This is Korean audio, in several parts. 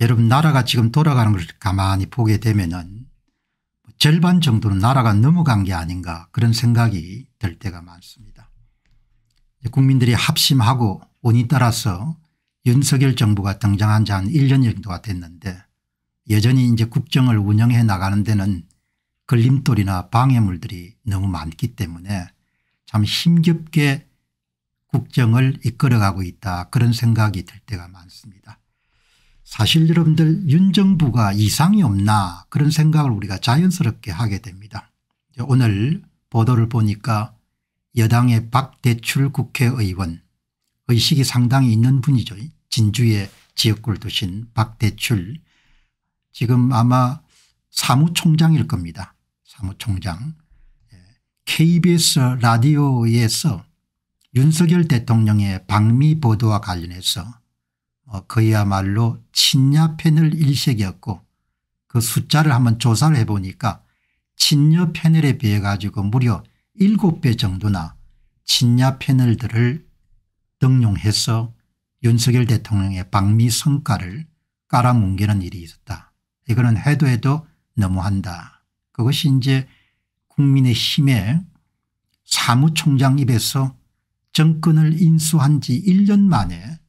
여러분 나라가 지금 돌아가는 것을 가만히 보게 되면은 뭐 절반 정도는 나라가 넘어간 게 아닌가 그런 생각이 들 때가 많습니다. 국민들이 합심하고 운이 따라서 윤석열 정부가 등장한 지 한 1년 정도가 됐는데 여전히 이제 국정을 운영해 나가는 데는 걸림돌이나 방해물들이 너무 많기 때문에 참 힘겹게 국정을 이끌어가고 있다 그런 생각이 들 때가 많습니다. 사실 여러분들 윤정부가 이상이 없나 그런 생각을 우리가 자연스럽게 하게 됩니다. 오늘 보도를 보니까 여당의 박대출 국회의원 의식이 상당히 있는 분이죠. 진주에 지역구를 두신 박대출 지금 아마 사무총장일 겁니다. 사무총장 KBS 예. 라디오에서 윤석열 대통령의 방미 보도와 관련해서 어, 그야말로 친야 패널 일색이었고 그 숫자를 한번 조사를 해보니까 친여 패널에 비해 가지고 무려 7배 정도나 친야 패널들을 등용해서 윤석열 대통령의 방미 성과를 깔아뭉개는 일이 있었다. 이거는 해도 해도 너무한다. 그것이 이제 국민의 힘의 사무총장 입에서 정권을 인수한 지 1년 만에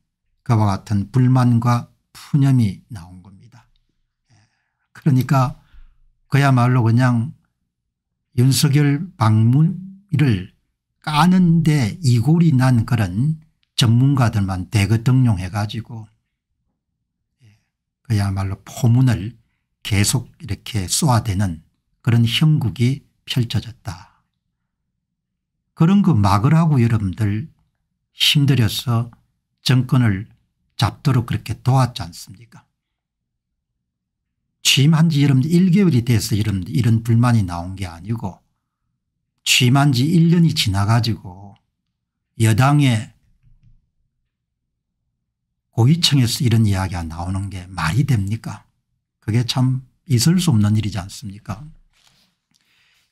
그와 같은 불만과 푸념이 나온 겁니다. 예. 그러니까 그야말로 그냥 윤석열 방문을 까는데 이골이 난 그런 전문가들만 대거 등용해 가지고 예. 그야말로 포문을 계속 이렇게 쏘아대는 그런 형국이 펼쳐졌다. 그런 거 막으라고 여러분들 힘들여서 정권을 잡도록 그렇게 도왔지 않습니까 취임한 지 여러분 1개월이 돼서 여러분 이런 불만이 나온 게 아니고 취임한 지 1년이 지나가지고 여당의 고위층에서 이런 이야기가 나오는 게 말이 됩니까 그게 참 있을 수 없는 일이지 않습니까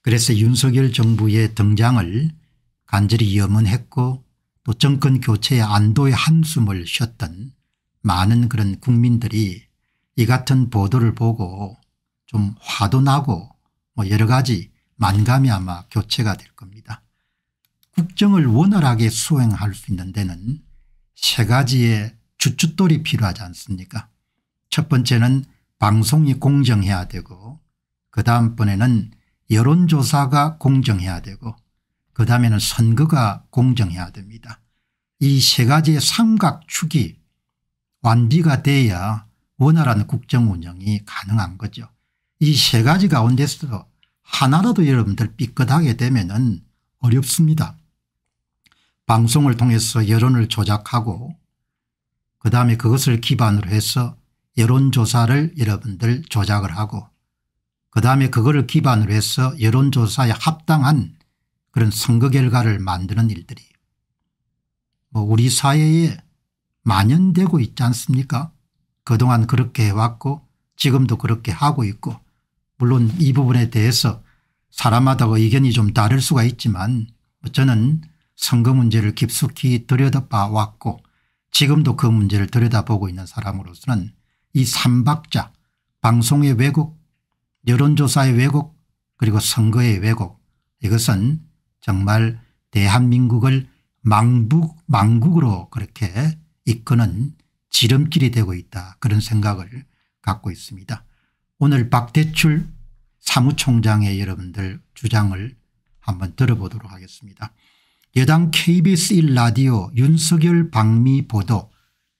그래서 윤석열 정부의 등장을 간절히 염원했고 또 정권 교체의 안도의 한숨을 쉬었던 많은 그런 국민들이 이 같은 보도를 보고 좀 화도 나고 뭐 여러 가지 만감이 아마 교체가 될 겁니다. 국정을 원활하게 수행할 수 있는 데는 세 가지의 주춧돌이 필요하지 않습니까 첫 번째는 방송이 공정해야 되고 그 다음번에는 여론조사가 공정해야 되고 그 다음에는 선거가 공정해야 됩니다. 이 세 가지의 삼각축이 완비가 돼야 원활한 국정운영이 가능한 거죠. 이 세 가지 가운데서 하나라도 여러분들 삐끗하게 되면 은 어렵습니다. 방송을 통해서 여론을 조작하고 그다음에 그것을 기반으로 해서 여론조사를 여러분들 조작을 하고 그다음에 그거를 기반으로 해서 여론조사에 합당한 그런 선거 결과를 만드는 일들이 뭐 우리 사회에 만연되고 있지 않습니까 그동안 그렇게 해왔고 지금도 그렇게 하고 있고 물론 이 부분에 대해서 사람마다 의견이 좀 다를 수가 있지만 저는 선거 문제를 깊숙이 들여다봐왔고 지금도 그 문제를 들여다보고 있는 사람으로서는 이 삼박자 방송의 왜곡 여론조사의 왜곡 그리고 선거의 왜곡 이것은 정말 대한민국을 망국, 망국으로 그렇게 이끄는 지름길이 되고 있다 그런 생각을 갖고 있습니다. 오늘 박대출 사무총장의 여러분들 주장을 한번 들어보도록 하겠습니다. 여당 KBS 1라디오 윤석열 방미 보도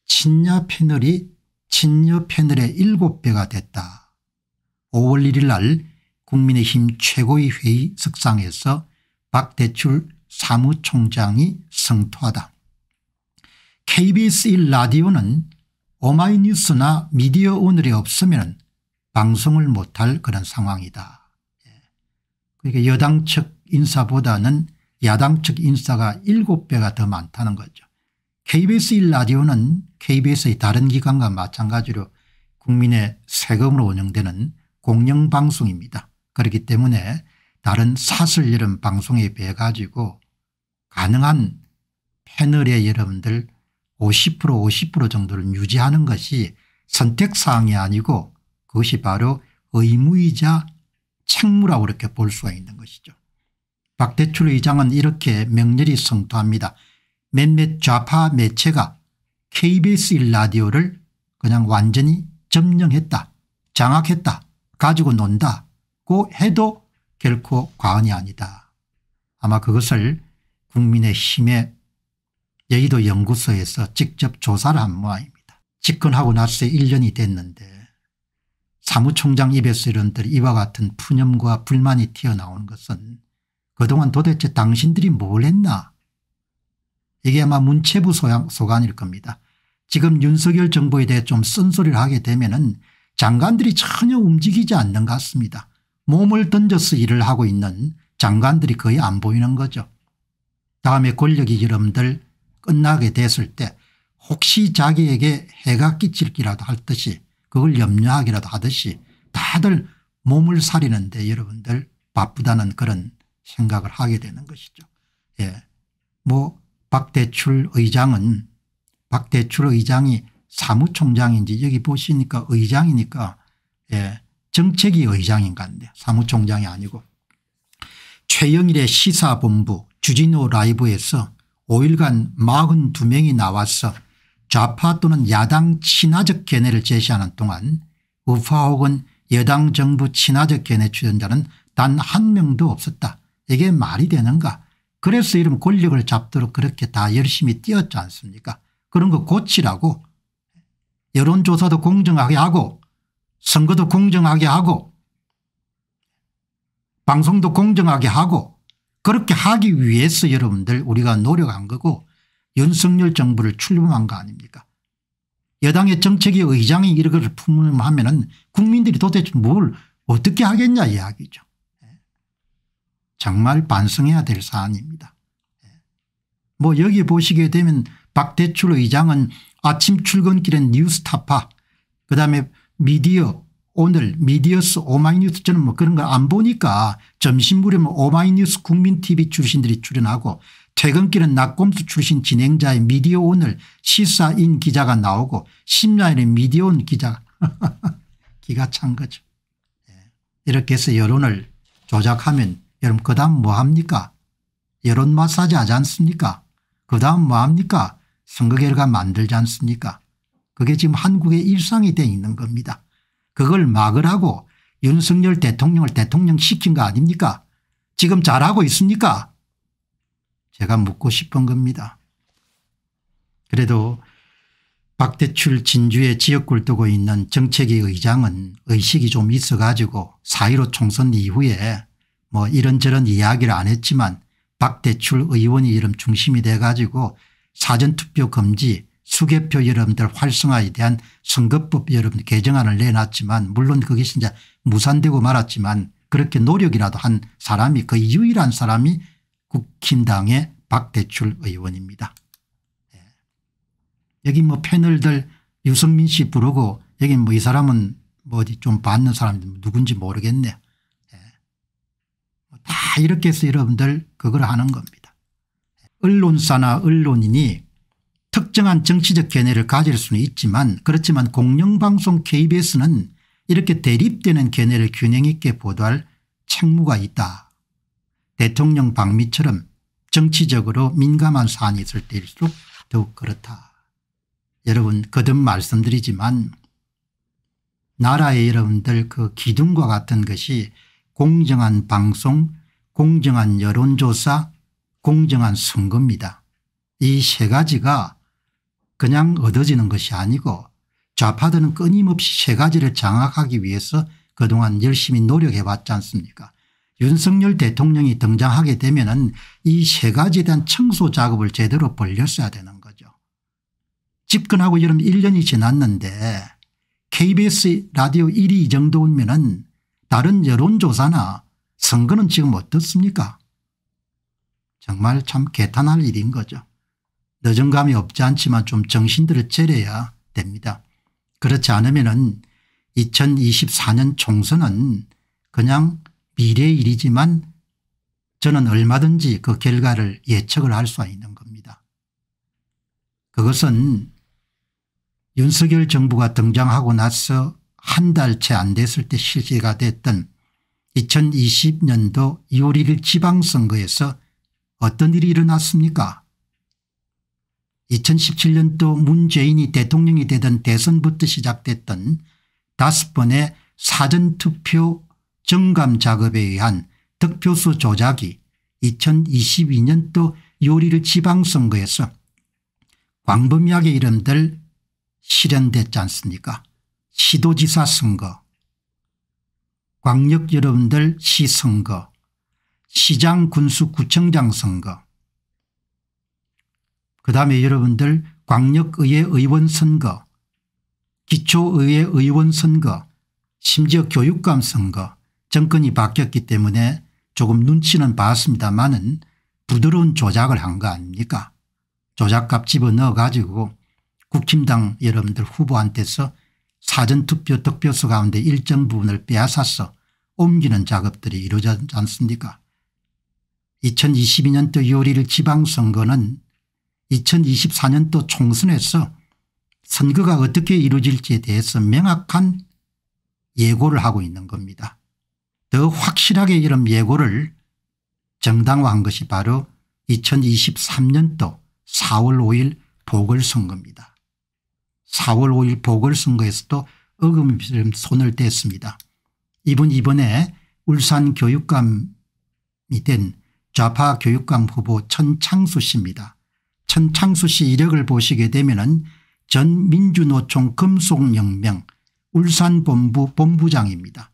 친녀 패널이 친녀 패널의 7배가 됐다. 5월 1일 날 국민의힘 최고의 회의 석상에서 박대출 사무총장이 성토하다. KBS 1라디오는 오마이뉴스나 미디어 오늘이 없으면 방송을 못할 그런 상황이다. 예. 그러니까 여당 측 인사보다는 야당 측 인사가 7배가 더 많다는 거죠. KBS 1라디오는 KBS의 다른 기관과 마찬가지로 국민의 세금으로 운영되는 공영방송입니다. 그렇기 때문에 다른 사설 이런 방송에 비해 가지고 가능한 패널의 여러분들 50% 50% 정도를 유지하는 것이 선택사항이 아니고 그것이 바로 의무이자 책무라고 이렇게 볼 수가 있는 것이죠. 박대출 의장은 이렇게 명렬히 성토합니다. 몇몇 좌파 매체가 KBS 1라디오를 그냥 완전히 점령했다 장악했다 가지고 논다고 해도 결코 과언이 아니다. 아마 그것을 국민의 힘에 여의도 연구소에서 직접 조사를 한 모양입니다. 집권하고 나서 1년이 됐는데 사무총장 입에서 이런 들 이와 같은 푸념과 불만이 튀어나오는 것은 그동안 도대체 당신들이 뭘 했나 이게 아마 문체부 소관일 겁니다. 지금 윤석열 정부에 대해 좀 쓴소리를 하게 되면 은 장관들이 전혀 움직이지 않는 것 같습니다. 몸을 던져서 일을 하고 있는 장관들이 거의 안 보이는 거죠. 다음에 권력이 여러분들 끝나게 됐을 때 혹시 자기에게 해가 끼칠기라도 할 듯이 그걸 염려하기라도 하듯이 다들 몸을 사리는데 여러분들 바쁘다는 그런 생각을 하게 되는 것이죠. 예. 뭐 박대출 의장은 박대출 의장이 사무총장인지 여기 보시니까 의장이니까 예. 정책위 의장인 같네 사무총장이 아니고 최영일의 시사본부 주진호 라이브에서 5일간 42명이 나와서 좌파 또는 야당 친화적 견해를 제시하는 동안 우파 혹은 여당 정부 친화적 견해 출연자는 단 한 명도 없었다. 이게 말이 되는가 그래서 이런 권력을 잡도록 그렇게 다 열심히 뛰었지 않습니까 그런 거 고치라고 여론조사도 공정하게 하고 선거도 공정하게 하고 방송도 공정하게 하고 그렇게 하기 위해서 여러분들 우리가 노력한 거고 윤석열 정부를 출범한 거 아닙니까 여당의 정책의 의장이 이렇 품으면 은 국민들이 도대체 뭘 어떻게 하겠냐 이야기죠. 정말 반성해야 될 사안입니다. 뭐 여기 보시게 되면 박대출 의장은 아침 출근길엔 뉴스타파 그다음에 미디어 오늘 미디어스 오마이뉴스 저는 뭐 그런 걸 안 보니까 점심 부렵은 오마이뉴스 국민TV 출신들이 출연하고 퇴근길은 낙검수 출신 진행자의 미디어 오늘 시사인 기자가 나오고 심야에의 미디어 온 기자 가 기가 찬 거죠. 예. 이렇게 해서 여론을 조작하면 여러분 그 다음 뭐합니까 여론 마사지 하지 않습니까 그 다음 뭐합니까 선거 결과 만들지 않습니까 그게 지금 한국의 일상이 되어 있는 겁니다. 그걸 막으라고 윤석열 대통령을 대통령 시킨 거 아닙니까 지금 잘하고 있습니까 제가 묻고 싶은 겁니다. 그래도 박대출 진주에 지역굴도고 있는 정책위 의장은 의식이 좀 있어 가지고 4.15 총선 이후에 뭐 이런저런 이야기를 안 했지만 박대출 의원이 이름 중심이 돼 가지고 사전투표 금지 수개표 여러분들 활성화에 대한 선거법 여러분 들 개정안을 내놨지만 물론 그것이 이제 무산되고 말았지만 그렇게 노력이라도 한 사람이 거의 유일한 사람이 국힘당의 박대출 의원입니다. 예. 여기 뭐 패널들 유승민 씨 부르고 여기 뭐 이 사람은 뭐 어디 좀 받는 사람 뭐 누군지 모르겠네. 예. 뭐 다 이렇게 해서 여러분들 그걸 하는 겁니다. 언론사나 언론인이 특정한 정치적 견해를 가질 수는 있지만 그렇지만 공영방송 kbs는 이렇게 대립되는 견해를 균형 있게 보도할 책무가 있다. 대통령 방미처럼 정치적으로 민감한 사안이 있을 때일수록 더욱 그렇다. 여러분 거듭 말씀드리지만 나라의 여러분들 그 기둥과 같은 것이 공정한 방송 공정한 여론조사 공정한 선거입니다. 이 세 가지가 그냥 얻어지는 것이 아니고 좌파들은 끊임없이 세 가지를 장악하기 위해서 그동안 열심히 노력해 왔지 않습니까 윤석열 대통령이 등장하게 되면 은이 세 가지에 대한 청소 작업을 제대로 벌렸어야 되는 거죠. 집권하고 여름 1년이 지났는데 KBS 라디오 1위 이 정도 오면 은 다른 여론조사나 선거는 지금 어떻습니까 정말 참 개탄할 일인 거죠. 늦은 감이 없지 않지만 좀 정신들을 차려야 됩니다. 그렇지 않으면 2024년 총선은 그냥 미래 일이지만 저는 얼마든지 그 결과를 예측을 할 수 있는 겁니다. 그것은 윤석열 정부가 등장하고 나서 한 달 채 안 됐을 때 실시가 됐던 2020년도 2월 1일 지방선거에서 어떤 일이 일어났습니까 2017년도 문재인이 대통령이 되던 대선부터 시작됐던 다섯 번의 사전투표 정감 작업에 의한 득표수 조작이 2022년도 요리를 지방선거에서 광범위하게 이름들 실현됐지 않습니까 시도지사 선거 광역 여러분들 시선거 시장 군수 구청장 선거 그다음에 여러분들 광역의회 의원 선거 기초의회 의원 선거 심지어 교육감 선거 정권이 바뀌었기 때문에 조금 눈치는 봤습니다마는 부드러운 조작을 한 거 아닙니까 조작값 집어넣어 가지고 국힘당 여러분들 후보한테서 사전투표 득표수 가운데 일정 부분을 빼앗아서 옮기는 작업들이 이루어졌지 않습니까 2022년도 6월 1일 지방선거는 2024년도 총선에서 선거가 어떻게 이루어질지에 대해서 명확한 예고를 하고 있는 겁니다. 더 확실하게 이런 예고를 정당화한 것이 바로 2023년도 4월 5일 보궐선거입니다. 4월 5일 보궐선거에서도 어금니처 손을 댔습니다. 이분 이번에 울산 교육감이 된 좌파 교육감 후보 천창수 씨입니다. 천창수 씨 이력을 보시게 되면 은전 민주노총 금속영명 울산본부 본부장입니다.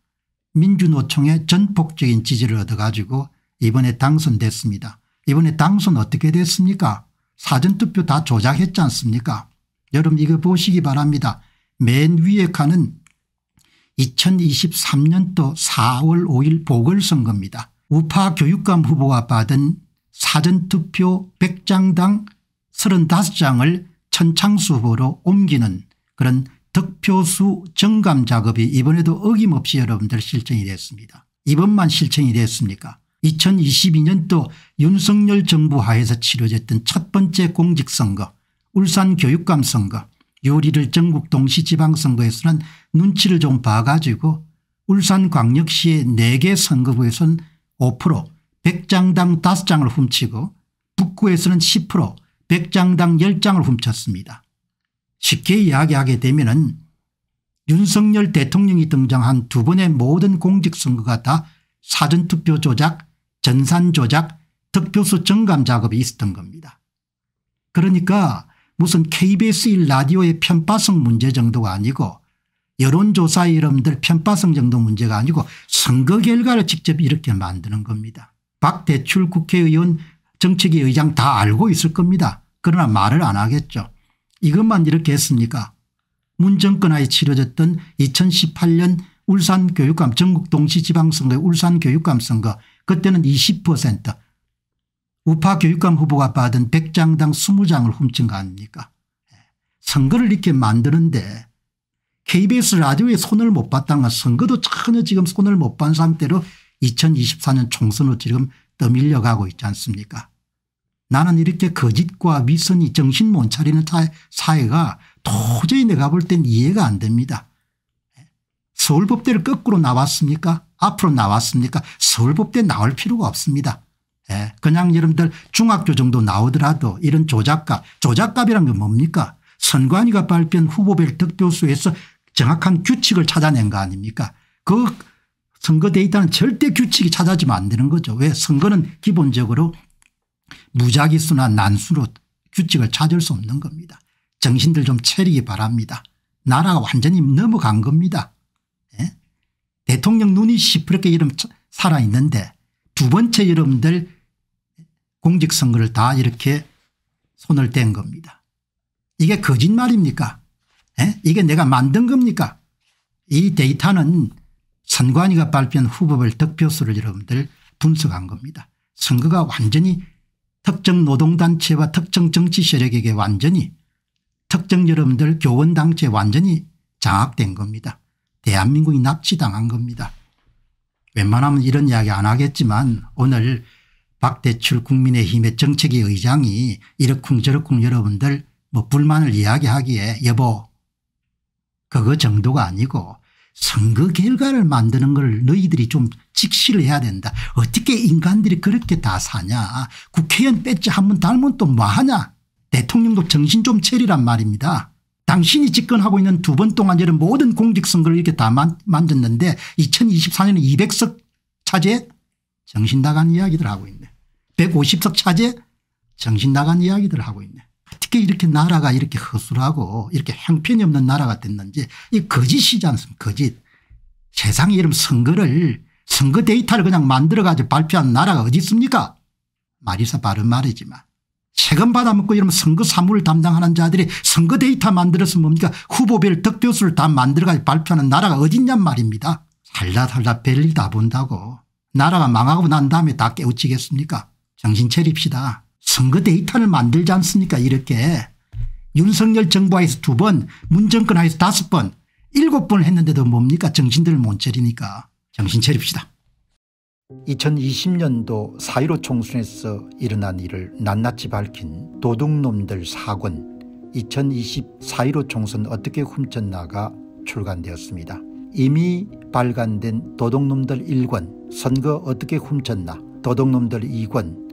민주노총의 전폭적인 지지를 얻어 가지고 이번에 당선됐습니다. 이번에 당선 어떻게 됐습니까 사전투표 다 조작했지 않습니까 여러분 이거 보시기 바랍니다. 맨 위에 칸은 2023년도 4월 5일 보궐선거입니다. 우파 교육감 후보가 받은 사전투표 100장당 35장을 천창수후보로 옮기는 그런 득표수 정감 작업이 이번에도 어김없이 여러분들 실천이 됐습니다. 이번만 실천이 됐습니까 2022년도 윤석열 정부 하에서 치러졌던 첫 번째 공직선거 울산 교육감 선거 요리를 전국 동시지방선거에서는 눈치를 좀 봐가지고 울산광역시의 4개 선거구에서는 5% 100장당 5장을 훔치고 북구에서는 10% 100장당 10장을 훔쳤습니다. 쉽게 이야기하게 되면 은 윤석열 대통령이 등장한 두 번의 모든 공직선거가 다 사전투표 조작, 전산 조작, 득표수 증감 작업이 있었던 겁니다. 그러니까 무슨 KBS 1라디오의 편파성 문제 정도가 아니고 여론조사 이름들 편파성 정도 문제가 아니고 선거 결과를 직접 이렇게 만드는 겁니다. 박대출 국회의원 정책위 의장 다 알고 있을 겁니다. 그러나 말을 안 하겠죠. 이것만 이렇게 했습니까 문 정권하에 치러졌던 2018년 울산교육감 전국 동시지방선거의 울산교육감 선거 그때는 20% 우파 교육감 후보가 받은 100장당 20장을 훔친 거 아닙니까 예. 선거를 이렇게 만드는데 KBS 라디오에 손을 못 봤다는 건 선거도 전혀 지금 손을 못 본 상태로 2024년 총선으 지금 떠밀려가고 있지 않습니까 나는 이렇게 거짓과 미선이 정신 못 차리는 사회가 도저히 내가 볼 땐 이해가 안 됩니다. 서울법대를 거꾸로 나왔습니까 앞으로 나왔습니까 서울법대 나올 필요가 없습니다. 예. 그냥 여러분들 중학교 정도 나오더라도 이런 조작값 조작값이란 게 뭡니까 선관위가 발표한 후보별 득표수에서 정확한 규칙을 찾아낸 거 아닙니까 그 선거 데이터는 절대 규칙이 찾아지면 안 되는 거죠. 왜 선거는 기본적으로 무작위수나 난수로 규칙을 찾을 수 없는 겁니다. 정신들 좀 차리기 바랍니다. 나라가 완전히 넘어간 겁니다. 예? 대통령 눈이 시퍼렇게 이름 살아있는데 두 번째 여러분들 공직선거를 다 이렇게 손을 댄 겁니다. 이게 거짓말입니까? 예? 이게 내가 만든 겁니까? 이 데이터는 선관위가 발표한 후보별 득표수를 여러분들 분석한 겁니다. 선거가 완전히 특정 노동단체와 특정 정치 세력에게 완전히 특정 여러분들 교원단체 완전히 장악된 겁니다. 대한민국이 납치당한 겁니다. 웬만하면 이런 이야기 안 하겠지만 오늘 박대출 국민의힘의 정책위 의장이 이러쿵저러쿵 여러분들 뭐 불만을 이야기하기에 여보 그거 정도가 아니고 선거 결과를 만드는 걸 너희들이 좀 직시를 해야 된다. 어떻게 인간들이 그렇게 다 사냐. 국회의원 뺏지한번 달면 또 뭐하냐. 대통령도 정신 좀 차리란 말입니다. 당신이 집권하고 있는 두 번 동안 이런 모든 공직선거를 이렇게 다 만, 만졌는데 2024년에 200석 차제 정신 나간 이야기들 하고 있네. 150석 차제 정신 나간 이야기들 하고 있네. 어떻게 이렇게 나라가 이렇게 허술하고 이렇게 형편이 없는 나라가 됐는지 이 거짓이지 않습니까 거짓. 세상에 이런 선거를 선거 데이터를 그냥 만들어가지고 발표한 나라가 어디 있습니까 말이서 바른 말이지만 세금 받아먹고 이러면 선거 사무를 담당하는 자들이 선거 데이터 만들어서 뭡니까 후보별 득표수를 다 만들어가지고 발표하는 나라가 어딨냔 말입니다. 살다 살다 별일 다 본다고 나라가 망하고 난 다음에 다 깨우치겠습니까 정신 차립시다. 선거 데이터를 만들지 않습니까 이렇게 윤석열 정부하에서 두번 문정권 하에서 다섯 번 일곱 번 했는데도 뭡니까 정신들을 못 차리니까 정신 차립시다. 2020년도 4.15 총선에서 일어난 일을 낱낱이 밝힌 도둑놈들 사권2020 4.15 총선 어떻게 훔쳤나가 출간되었습니다. 이미 발간된 도둑놈들 1권 선거 어떻게 훔쳤나 도둑놈들 2권